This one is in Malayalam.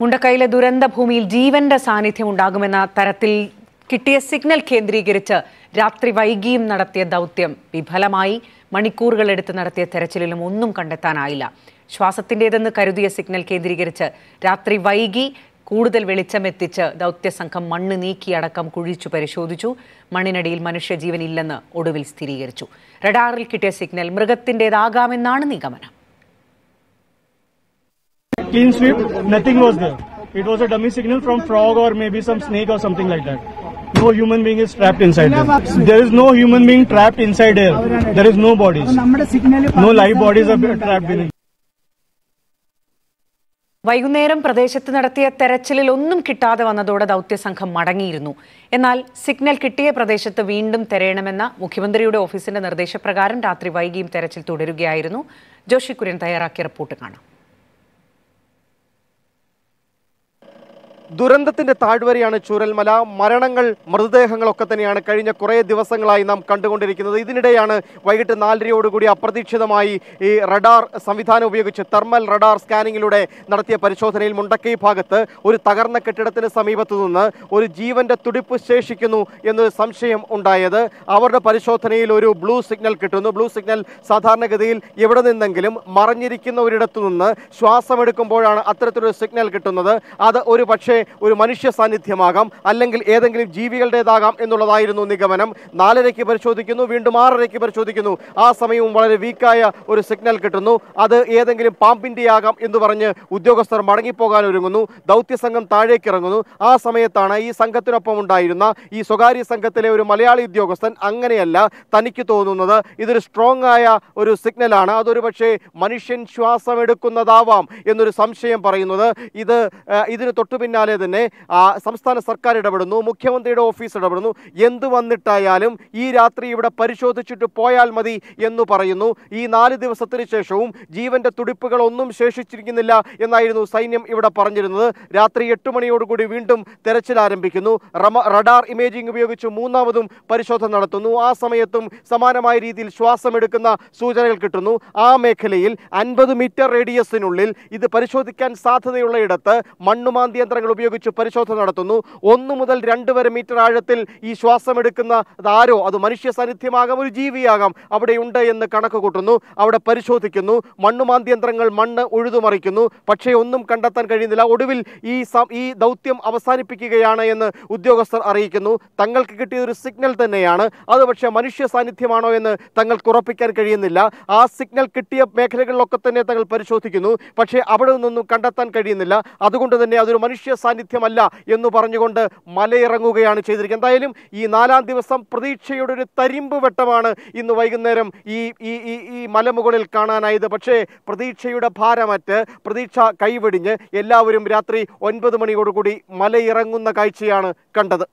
മുണ്ടക്കൈയിലെ ദുരന്ത ഭൂമിയിൽ ജീവന്റെ സാന്നിധ്യം ഉണ്ടാകുമെന്ന തരത്തിൽ കിട്ടിയ സിഗ്നൽ കേന്ദ്രീകരിച്ച് രാത്രി വൈകിയും നടത്തിയ ദൗത്യം വിഫലമായി മണിക്കൂറുകളെടുത്ത് നടത്തിയ തെരച്ചിലിലും ഒന്നും കണ്ടെത്താനായില്ല ശ്വാസത്തിൻ്റേതെന്ന് കരുതിയ സിഗ്നൽ കേന്ദ്രീകരിച്ച് രാത്രി വൈകി കൂടുതൽ വെളിച്ചമെത്തിച്ച് ദൗത്യസംഘം മണ്ണ് നീക്കിയടക്കം കുഴിച്ചു പരിശോധിച്ചു മണ്ണിനടിയിൽ മനുഷ്യജീവനില്ലെന്ന് ഒടുവിൽ സ്ഥിരീകരിച്ചു റഡാറിൽ കിട്ടിയ സിഗ്നൽ മൃഗത്തിൻ്റേതാകാമെന്നാണ് നിഗമനം clean sweep, nothing was there. It was a dummy signal from frog or maybe some snake or something like that. No human being is trapped inside there. There is no human being trapped inside air. There is no bodies. No live bodies are trapped in. വൈകുന്നേരം പ്രദേശത്ത് നടത്തിയ തെരച്ചിലിൽ ഒന്നും കിട്ടാതെ വന്നതോടെ ദൗത്യസംഘം മടങ്ങിയിരുന്നു എന്നാൽ സിഗ്നൽ കിട്ടിയ പ്രദേശത്ത് വീണ്ടും തെരയണമെന്ന മുഖ്യമന്ത്രിയുടെ ഓഫീസിന്റെ നിർദ്ദേശപ്രകാരം രാത്രി വൈകിയും തെരച്ചിൽ തുടരുകയായിരുന്നു ജോഷി കുര്യൻ തയ്യാറാക്കിയ റിപ്പോർട്ട് കാണാം ദുരന്തത്തിന്റെ താഴ്വരയാണ് ചൂരൽമല മരണങ്ങൾ മൃതദേഹങ്ങളൊക്കെ തന്നെയാണ് കഴിഞ്ഞ കുറേ ദിവസങ്ങളായി നാം കണ്ടുകൊണ്ടിരിക്കുന്നത് ഇതിനിടെയാണ് വൈകിട്ട് നാലരയോടുകൂടി അപ്രതീക്ഷിതമായി ഈ റഡാർ സംവിധാനം ഉപയോഗിച്ച് തെർമൽ റഡാർ സ്കാനിങ്ങിലൂടെ നടത്തിയ പരിശോധനയിൽ മുണ്ടക്കൈ ഭാഗത്ത് ഒരു തകർന്ന കെട്ടിടത്തിന് സമീപത്തു നിന്ന് ഒരു ജീവന്റെ തുടിപ്പ് ശേഷിക്കുന്നു എന്നൊരു സംശയം ഉണ്ടായത് അവരുടെ പരിശോധനയിൽ ഒരു ബ്ലൂ സിഗ്നൽ കിട്ടുന്നു ബ്ലൂ സിഗ്നൽ സാധാരണഗതിയിൽ എവിടെ നിന്നെങ്കിലും മറഞ്ഞിരിക്കുന്ന ഒരിടത്തു നിന്ന് ശ്വാസമെടുക്കുമ്പോഴാണ് അത്തരത്തിലൊരു സിഗ്നൽ കിട്ടുന്നത് അത് ഒരു പക്ഷേ ഒരുപക്ഷെ ഒരു മനുഷ്യ സാന്നിധ്യമാകാം അല്ലെങ്കിൽ ഏതെങ്കിലും ജീവികളുടേതാകാം എന്നുള്ളതായിരുന്നു നിഗമനം നാലരയ്ക്ക് പരിശോധിക്കുന്നു വീണ്ടും ആറരയ്ക്ക് പരിശോധിക്കുന്നു ആ സമയവും വളരെ വീക്കായ ഒരു സിഗ്നൽ കിട്ടുന്നു അത് ഏതെങ്കിലും ആകാം എന്ന് പറഞ്ഞ് ഉദ്യോഗസ്ഥർ മടങ്ങിപ്പോകാൻ ഒരുങ്ങുന്നു ദൗത്യസംഘം താഴേക്ക് ഇറങ്ങുന്നു ആ സമയത്താണ് ഈ സംഘത്തിനൊപ്പം ഉണ്ടായിരുന്ന ഈ സ്വകാര്യ സംഘത്തിലെ ഒരു മലയാളി ഉദ്യോഗസ്ഥൻ അങ്ങനെയല്ല തനിക്ക് തോന്നുന്നത് ഇതൊരു സ്ട്രോങ് ആയ ഒരു സിഗ്നലാണ് അതൊരു പക്ഷേ മനുഷ്യൻ ശ്വാസമെടുക്കുന്നതാവാം എന്നൊരു സംശയം പറയുന്നത് ഇത് ഇതിന് തൊട്ടു പിന്നാലെ പിന്നാലെ തന്നെ സംസ്ഥാന സർക്കാർ ഇടപെടുന്നു മുഖ്യമന്ത്രിയുടെ ഓഫീസ് ഇടപെടുന്നു എന്ത് വന്നിട്ടായാലും ഈ രാത്രി ഇവിടെ പരിശോധിച്ചിട്ട് പോയാൽ മതി എന്ന് പറയുന്നു ഈ നാല് ദിവസത്തിന് ശേഷവും ജീവന്റെ തുടിപ്പുകൾ ഒന്നും ശേഷിച്ചിരിക്കുന്നില്ല എന്നായിരുന്നു സൈന്യം ഇവിടെ പറഞ്ഞിരുന്നത് രാത്രി എട്ട് മണിയോടുകൂടി വീണ്ടും തെരച്ചിൽ ആരംഭിക്കുന്നു റഡാർ ഇമേജിംഗ് ഉപയോഗിച്ച് മൂന്നാമതും പരിശോധന നടത്തുന്നു ആ സമയത്തും സമാനമായ രീതിയിൽ ശ്വാസമെടുക്കുന്ന സൂചനകൾ കിട്ടുന്നു ആ മേഖലയിൽ അൻപത് മീറ്റർ റേഡിയസിനുള്ളിൽ ഇത് പരിശോധിക്കാൻ സാധ്യതയുള്ള ഇടത്ത് മണ്ണുമാന്തി യന്ത്രങ്ങൾ ഉപയോഗിച്ച് പരിശോധന നടത്തുന്നു ഒന്ന് മുതൽ രണ്ട് വരെ മീറ്റർ ആഴത്തിൽ ഈ ശ്വാസമെടുക്കുന്ന ആരോ അത് മനുഷ്യ സാന്നിധ്യമാകാം ഒരു ജീവിയാകാം അവിടെ ഉണ്ട് എന്ന് കണക്ക് കൂട്ടുന്നു അവിടെ പരിശോധിക്കുന്നു മണ്ണുമാന്ത്യന്ത്രങ്ങൾ മണ്ണ് ഉഴുതുമറിക്കുന്നു പക്ഷേ ഒന്നും കണ്ടെത്താൻ കഴിയുന്നില്ല ഒടുവിൽ ഈ ഈ ദൗത്യം അവസാനിപ്പിക്കുകയാണ് എന്ന് ഉദ്യോഗസ്ഥർ അറിയിക്കുന്നു തങ്ങൾക്ക് കിട്ടിയ ഒരു സിഗ്നൽ തന്നെയാണ് അത് പക്ഷേ മനുഷ്യ സാന്നിധ്യമാണോ എന്ന് തങ്ങൾക്ക് ഉറപ്പിക്കാൻ കഴിയുന്നില്ല ആ സിഗ്നൽ കിട്ടിയ മേഖലകളിലൊക്കെ തന്നെ തങ്ങൾ പരിശോധിക്കുന്നു പക്ഷേ അവിടെ നിന്നൊന്നും കണ്ടെത്താൻ കഴിയുന്നില്ല അതുകൊണ്ട് തന്നെ അതൊരു മനുഷ്യ സാന്നിധ്യമല്ല എന്ന് പറഞ്ഞുകൊണ്ട് മലയിറങ്ങുകയാണ് ചെയ്തിരിക്കുന്നത് എന്തായാലും ഈ നാലാം ദിവസം പ്രതീക്ഷയുടെ ഒരു തരിമ്പ് വെട്ടമാണ് ഇന്ന് വൈകുന്നേരം ഈ ഈ ഈ മലമുകളിൽ കാണാനായത് പക്ഷേ പ്രതീക്ഷയുടെ ഭാരമറ്റ് പ്രതീക്ഷ കൈവെടിഞ്ഞ് എല്ലാവരും രാത്രി ഒൻപത് മണിയോടുകൂടി മലയിറങ്ങുന്ന കാഴ്ചയാണ് കണ്ടത്